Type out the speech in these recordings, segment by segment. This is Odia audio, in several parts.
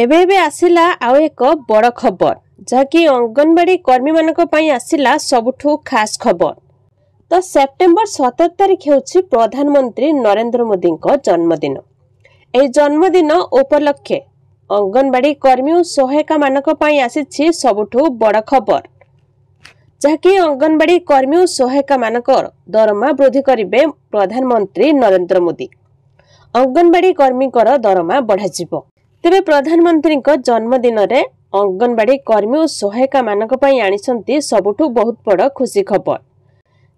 ଏବେ ଏବେ ଆସିଲା ଆଉ ଏକ ବଡ଼ ଖବର ଯାହାକି ଅଙ୍ଗନବାଡ଼ି କର୍ମୀମାନଙ୍କ ପାଇଁ ଆସିଲା ସବୁଠୁ ଖାସ ଖବର ତ ସେପ୍ଟେମ୍ବର ସତର ତାରିଖ ହେଉଛି ପ୍ରଧାନମନ୍ତ୍ରୀ ନରେନ୍ଦ୍ର ମୋଦିଙ୍କ ଜନ୍ମଦିନ ଏହି ଜନ୍ମଦିନ ଉପଲକ୍ଷେ ଅଙ୍ଗନବାଡ଼ି କର୍ମୀ ଓ ସହାୟିକାମାନଙ୍କ ପାଇଁ ଆସିଛି ସବୁଠୁ ବଡ଼ ଖବର ଯାହାକି ଅଙ୍ଗନବାଡ଼ି କର୍ମୀ ଓ ସହାୟିକାମାନଙ୍କର ଦରମା ବୃଦ୍ଧି କରିବେ ପ୍ରଧାନମନ୍ତ୍ରୀ ନରେନ୍ଦ୍ର ମୋଦି ଅଙ୍ଗନବାଡ଼ି କର୍ମୀଙ୍କର ଦରମା ବଢ଼ାଯିବ ତେବେ ପ୍ରଧାନମନ୍ତ୍ରୀଙ୍କ ଜନ୍ମଦିନରେ ଅଙ୍ଗନବାଡ଼ି କର୍ମୀ ଓ ସହାୟିକାମାନଙ୍କ ପାଇଁ ଆଣିଛନ୍ତି ସବୁଠୁ ବହୁତ ବଡ଼ ଖୁସି ଖବର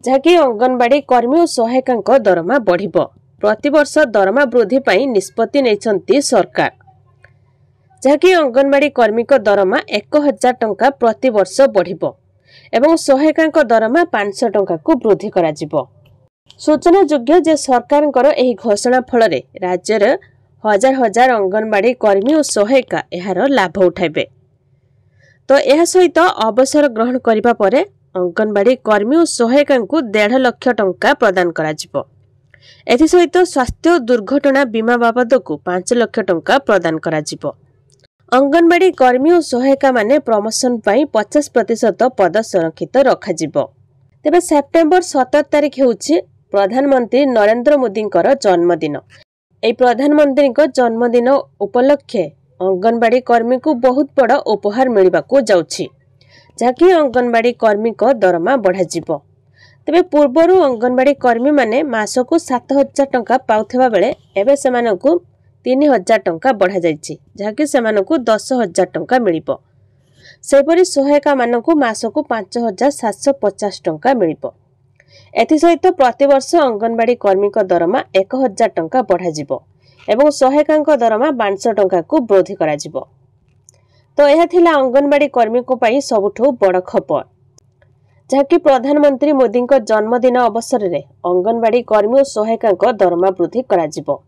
ଯାହାକି ଅଙ୍ଗନବାଡ଼ି କର୍ମୀ ଓ ସହାୟିକାଙ୍କ ଦରମା ବଢ଼ିବ ପ୍ରତିବର୍ଷ ଦରମା ବୃଦ୍ଧି ପାଇଁ ନିଷ୍ପତ୍ତି ନେଇଛନ୍ତି ସରକାର ଯାହାକି ଅଙ୍ଗନବାଡ଼ି କର୍ମୀଙ୍କ ଦରମା ଏକ ହଜାର ଟଙ୍କା ପ୍ରତିବର୍ଷ ବଢ଼ିବ ଏବଂ ସହାୟିକାଙ୍କ ଦରମା ପାଞ୍ଚଶହ ଟଙ୍କାକୁ ବୃଦ୍ଧି କରାଯିବ ସୂଚନାଯୋଗ୍ୟ ଯେ ସରକାରଙ୍କର ଏହି ଘୋଷଣା ଫଳରେ ରାଜ୍ୟରେ ହଜାର ହଜାର ଅଙ୍ଗନବାଡ଼ି କର୍ମୀ ଓ ସହାୟିକା ଏହାର ଲାଭ ଉଠାଇବେ ତ ଏହା ସହିତ ଅବସର ଗ୍ରହଣ କରିବା ପରେ ଅଙ୍ଗନବାଡ଼ି କର୍ମୀ ଓ ସହାୟିକାଙ୍କୁ ଦେଢ଼ ଲକ୍ଷ ଟଙ୍କା ପ୍ରଦାନ କରାଯିବ ଏଥିସହିତ ସ୍ୱାସ୍ଥ୍ୟ ଓ ଦୁର୍ଘଟଣା ବୀମା ବାବଦକୁ ପାଞ୍ଚ ଲକ୍ଷ ଟଙ୍କା ପ୍ରଦାନ କରାଯିବ ଅଙ୍ଗନବାଡ଼ି କର୍ମୀ ଓ ସହାୟିକାମାନେ ପ୍ରମୋସନ ପାଇଁ ପଚାଶ ପ୍ରତିଶତ ପଦ ସଂରକ୍ଷିତ ରଖାଯିବ ତେବେ ସେପ୍ଟେମ୍ବର ସତର ତାରିଖ ହେଉଛି ପ୍ରଧାନମନ୍ତ୍ରୀ ନରେନ୍ଦ୍ର ମୋଦିଙ୍କର ଜନ୍ମଦିନ ଏହି ପ୍ରଧାନମନ୍ତ୍ରୀଙ୍କ ଜନ୍ମଦିନ ଉପଲକ୍ଷେ ଅଙ୍ଗନବାଡ଼ି କର୍ମୀଙ୍କୁ ବହୁତ ବଡ଼ ଉପହାର ମିଳିବାକୁ ଯାଉଛି ଯାହାକି ଅଙ୍ଗନବାଡ଼ି କର୍ମୀଙ୍କ ଦରମା ବଢ଼ାଯିବ ତେବେ ପୂର୍ବରୁ ଅଙ୍ଗନବାଡ଼ି କର୍ମୀମାନେ ମାସକୁ ସାତ ହଜାର ଟଙ୍କା ପାଉଥିବା ବେଳେ ଏବେ ସେମାନଙ୍କୁ ତିନି ହଜାର ଟଙ୍କା ବଢ଼ାଯାଇଛି ଯାହାକି ସେମାନଙ୍କୁ ଦଶ ହଜାର ଟଙ୍କା ମିଳିବ ସେହିପରି ସହାୟିକାମାନଙ୍କୁ ମାସକୁ ପାଞ୍ଚ ହଜାର ସାତଶହ ପଚାଶ ଟଙ୍କା ମିଳିବ ଏଥିସହିତ ପ୍ରତିବର୍ଷ ଅଙ୍ଗନବାଡ଼ି କର୍ମୀଙ୍କ ଦରମା ଏକ ହଜାର ଟଙ୍କା ବଢ଼ାଯିବ ଏବଂ ସହାୟକାଙ୍କ ଦରମା ପାଞ୍ଚଶହ ଟଙ୍କାକୁ ବୃଦ୍ଧି କରାଯିବ ତ ଏହା ଥିଲା ଅଙ୍ଗନବାଡ଼ି କର୍ମୀଙ୍କ ପାଇଁ ସବୁଠୁ ବଡ଼ ଖବର ଯାହାକି ପ୍ରଧାନମନ୍ତ୍ରୀ ମୋଦିଙ୍କ ଜନ୍ମଦିନ ଅବସରରେ ଅଙ୍ଗନବାଡ଼ି କର୍ମୀ ଓ ସହାୟିକାଙ୍କ ଦରମା ବୃଦ୍ଧି କରାଯିବ